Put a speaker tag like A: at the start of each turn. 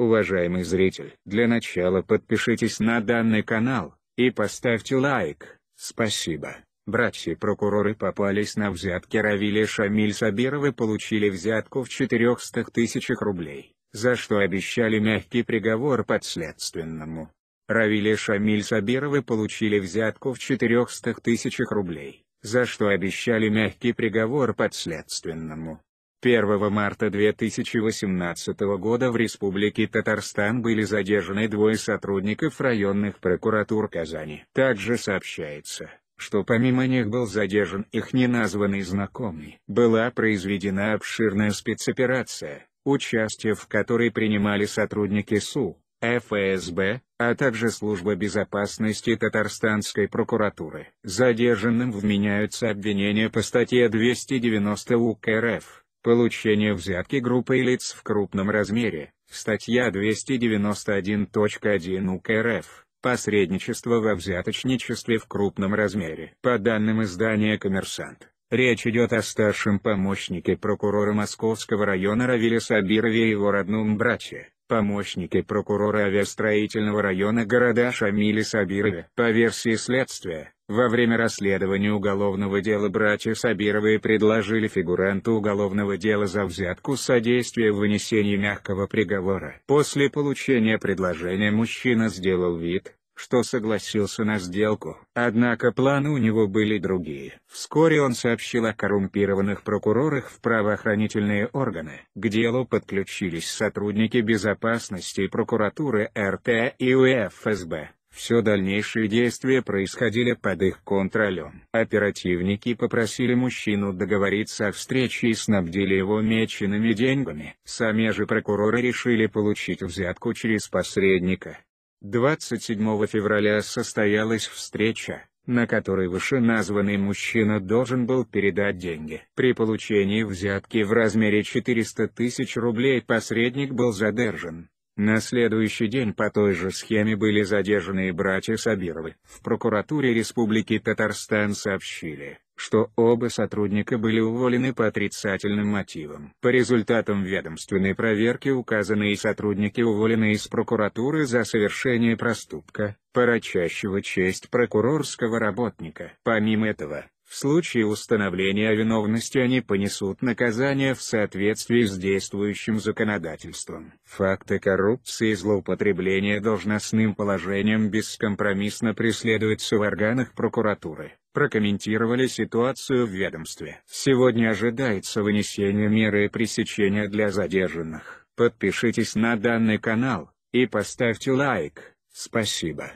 A: Уважаемый зритель, для начала подпишитесь на данный канал, и поставьте лайк. Спасибо. Братья-прокуроры попались на взятки Равиля Шамиль Сабиров получили взятку в 400 тысячах рублей, за что обещали мягкий приговор подследственному. Равиля Шамиль Сабировы получили взятку в 400 тысячах рублей, за что обещали мягкий приговор подследственному. 1 марта 2018 года в Республике Татарстан были задержаны двое сотрудников районных прокуратур Казани. Также сообщается, что помимо них был задержан их неназванный знакомый. Была произведена обширная спецоперация, участие в которой принимали сотрудники СУ, ФСБ, а также Служба безопасности Татарстанской прокуратуры. Задержанным вменяются обвинения по статье 290 УК РФ, Получение взятки группы лиц в крупном размере, статья 291.1 УК РФ, посредничество во взяточничестве в крупном размере. По данным издания «Коммерсант», речь идет о старшем помощнике прокурора Московского района Равиле Сабирове и его родном брате, помощнике прокурора авиастроительного района города Шамиле Сабирове. По версии следствия, во время расследования уголовного дела братья Сабировые предложили фигуранту уголовного дела за взятку содействие в вынесении мягкого приговора. После получения предложения мужчина сделал вид, что согласился на сделку. Однако планы у него были другие. Вскоре он сообщил о коррумпированных прокурорах в правоохранительные органы. К делу подключились сотрудники безопасности прокуратуры РТ и УФСБ. Все дальнейшие действия происходили под их контролем. Оперативники попросили мужчину договориться о встрече и снабдили его меченными деньгами. Сами же прокуроры решили получить взятку через посредника. 27 февраля состоялась встреча, на которой вышеназванный мужчина должен был передать деньги. При получении взятки в размере 400 тысяч рублей посредник был задержан. На следующий день по той же схеме были задержаны и братья Сабировы. В прокуратуре Республики Татарстан сообщили, что оба сотрудника были уволены по отрицательным мотивам. По результатам ведомственной проверки указанные сотрудники уволены из прокуратуры за совершение проступка, порочащего честь прокурорского работника. Помимо этого, в случае установления виновности они понесут наказание в соответствии с действующим законодательством. Факты коррупции и злоупотребления должностным положением бескомпромиссно преследуются в органах прокуратуры прокомментировали ситуацию в ведомстве. Сегодня ожидается вынесение меры пресечения для задержанных. Подпишитесь на данный канал, и поставьте лайк. Спасибо.